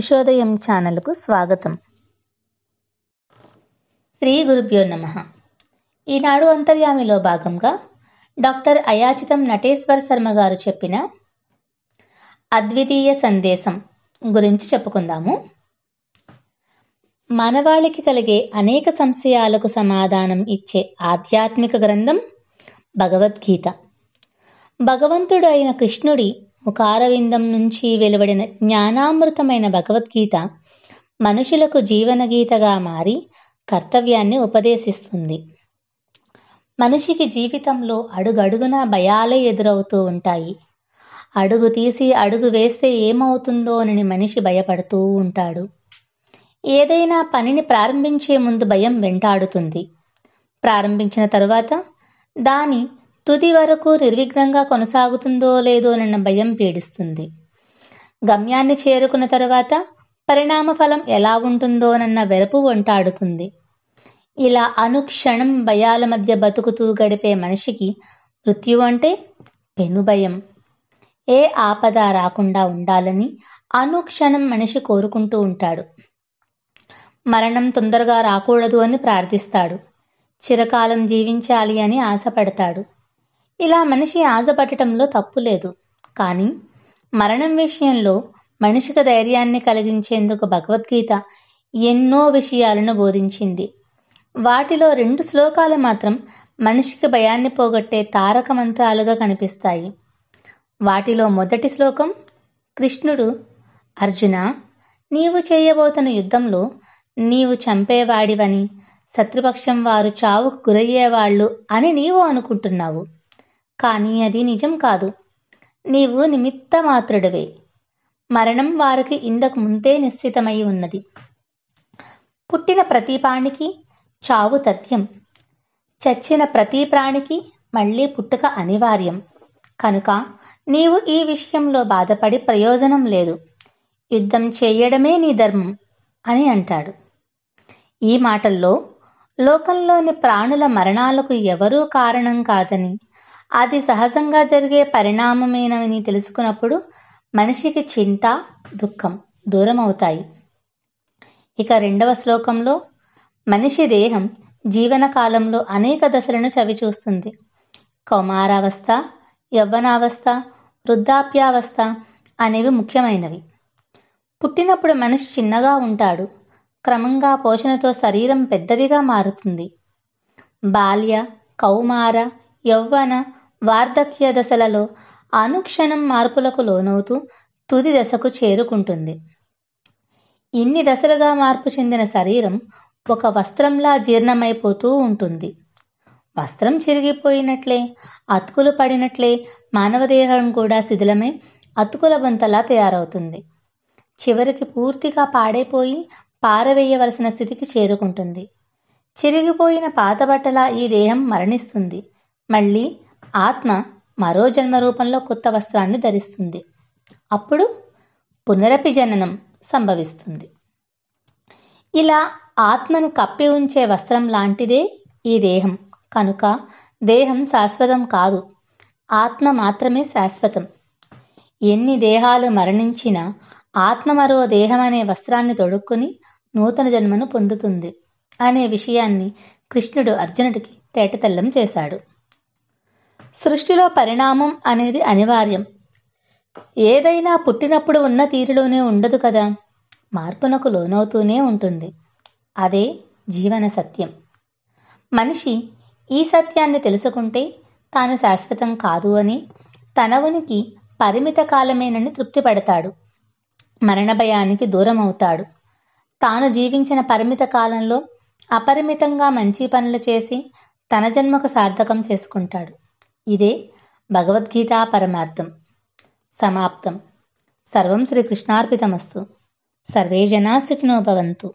ఉషోదయం ఛానల్కు స్వాగతం శ్రీ గురుభ్యో నమ ఈనాడు అంతర్యామిలో భాగంగా డాక్టర్ అయాచితం నటేశ్వర్ శర్మ గారు చెప్పిన అద్వితీయ సందేశం గురించి చెప్పుకుందాము మానవాళికి కలిగే అనేక సంశయాలకు సమాధానం ఇచ్చే ఆధ్యాత్మిక గ్రంథం భగవద్గీత భగవంతుడు అయిన కృష్ణుడి ఒక అరవిందం నుంచి వెలువడిన జ్ఞానామృతమైన భగవద్గీత మనుషులకు జీవనగీతగా మారి కర్తవ్యాన్ని ఉపదేశిస్తుంది మనిషికి జీవితంలో అడుగడుగున భయాలే ఎదురవుతూ ఉంటాయి అడుగు తీసి అడుగు వేస్తే ఏమవుతుందోనని మనిషి భయపడుతూ ఉంటాడు ఏదైనా పనిని ప్రారంభించే ముందు భయం వెంటాడుతుంది ప్రారంభించిన తరువాత దాని తుది వరకు నిర్విఘ్నంగా కొనసాగుతుందో లేదోనన్న భయం పీడిస్తుంది గమ్యాన్ని చేరుకున్న తర్వాత పరిణామ ఫలం ఎలా ఉంటుందోనన్న వెరపు వంటాడుతుంది ఇలా అనుక్షణం భయాల మధ్య బతుకుతూ గడిపే మనిషికి మృత్యు అంటే పెనుభయం ఏ ఆపద రాకుండా ఉండాలని అనుక్షణం మనిషి కోరుకుంటూ ఉంటాడు మరణం తొందరగా రాకూడదు అని ప్రార్థిస్తాడు చిరకాలం జీవించాలి అని ఆశపడతాడు ఇలా మనిషి ఆశపట్టడంలో తప్పు లేదు కానీ మరణం విషయంలో మనిషికి ధైర్యాన్ని కలిగించేందుకు భగవద్గీత ఎన్నో విషయాలను బోధించింది వాటిలో రెండు శ్లోకాలు మాత్రం మనిషికి భయాన్ని పోగొట్టే తారక మంత్రాలుగా కనిపిస్తాయి వాటిలో మొదటి శ్లోకం కృష్ణుడు అర్జున నీవు చేయబోతున్న యుద్ధంలో నీవు చంపేవాడివని శత్రుపక్షం వారు చావుకు గురయ్యేవాళ్ళు అని నీవు అనుకుంటున్నావు కానీ అది నిజం కాదు నీవు నిమిత్త నిమిత్తమాత్రుడివే మరణం వారికి ఇందకు ముందే నిశ్చితమై ఉన్నది పుట్టిన ప్రతి ప్రాణికి చావు తథ్యం చచ్చిన ప్రతి ప్రాణికి మళ్ళీ పుట్టుక అనివార్యం కనుక నీవు ఈ విషయంలో బాధపడి ప్రయోజనం లేదు యుద్ధం చేయడమే నీ ధర్మం అని అంటాడు ఈ మాటల్లో లోకంలోని ప్రాణుల మరణాలకు ఎవరూ కారణం కాదని అది సహజంగా జరిగే పరిణామమేనని తెలుసుకున్నప్పుడు మనిషికి చింత దుఃఖం దూరం అవుతాయి ఇక రెండవ శ్లోకంలో మనిషి దేహం జీవన కాలంలో అనేక దశలను చవిచూస్తుంది కౌమారావస్థ యవ్వనావస్థ వృద్ధాప్యావస్థ అనేవి ముఖ్యమైనవి పుట్టినప్పుడు మనిషి చిన్నగా ఉంటాడు క్రమంగా పోషణతో శరీరం పెద్దదిగా మారుతుంది బాల్య కౌమార యౌవన వార్ధక్య దశలలో అనుక్షణం మార్పులకు లోనవుతూ తుది దశకు చేరుకుంటుంది ఇన్ని దశలుగా మార్పు చెందిన శరీరం ఒక వస్త్రంలా జీర్ణమైపోతూ ఉంటుంది వస్త్రం చిరిగిపోయినట్లే అతుకులు పడినట్లే మానవదేహం కూడా శిథిలమై అతుకుల బంతలా తయారవుతుంది చివరికి పూర్తిగా పాడైపోయి పారవేయవలసిన స్థితికి చేరుకుంటుంది చిరిగిపోయిన పాత ఈ దేహం మరణిస్తుంది మళ్ళీ ఆత్మ మరో జన్మ రూపంలో కొత్త వస్త్రాన్ని ధరిస్తుంది అప్పుడు పునరపి జననం సంభవిస్తుంది ఇలా ఆత్మను కప్పి ఉంచే వస్త్రం లాంటిదే ఈ దేహం కనుక దేహం శాశ్వతం కాదు ఆత్మ మాత్రమే శాశ్వతం ఎన్ని దేహాలు మరణించినా ఆత్మ మరో దేహం అనే వస్త్రాన్ని తొడుక్కుని నూతన జన్మను పొందుతుంది అనే విషయాన్ని కృష్ణుడు అర్జునుడికి తేటతెల్లం చేశాడు సృష్టిలో పరిణామం అనేది అనివార్యం ఏదైనా పుట్టినప్పుడు ఉన్న తీరులోనే ఉండదు కదా మార్పునకు లోనవుతూనే ఉంటుంది అదే జీవన సత్యం మనిషి ఈ సత్యాన్ని తెలుసుకుంటే తాను శాశ్వతం కాదు అని తన ఉనికి పరిమిత కాలమేనని తృప్తిపడతాడు మరణ భయానికి దూరం అవుతాడు తాను జీవించిన పరిమిత కాలంలో అపరిమితంగా మంచి పనులు చేసి తన జన్మకు సార్థకం చేసుకుంటాడు ఇదే భగవద్గీత పరమార్థం సమాప్తం సర్వం శ్రీకృష్ణార్పితమస్తు సర్వే జనా సుఖినోభవంతు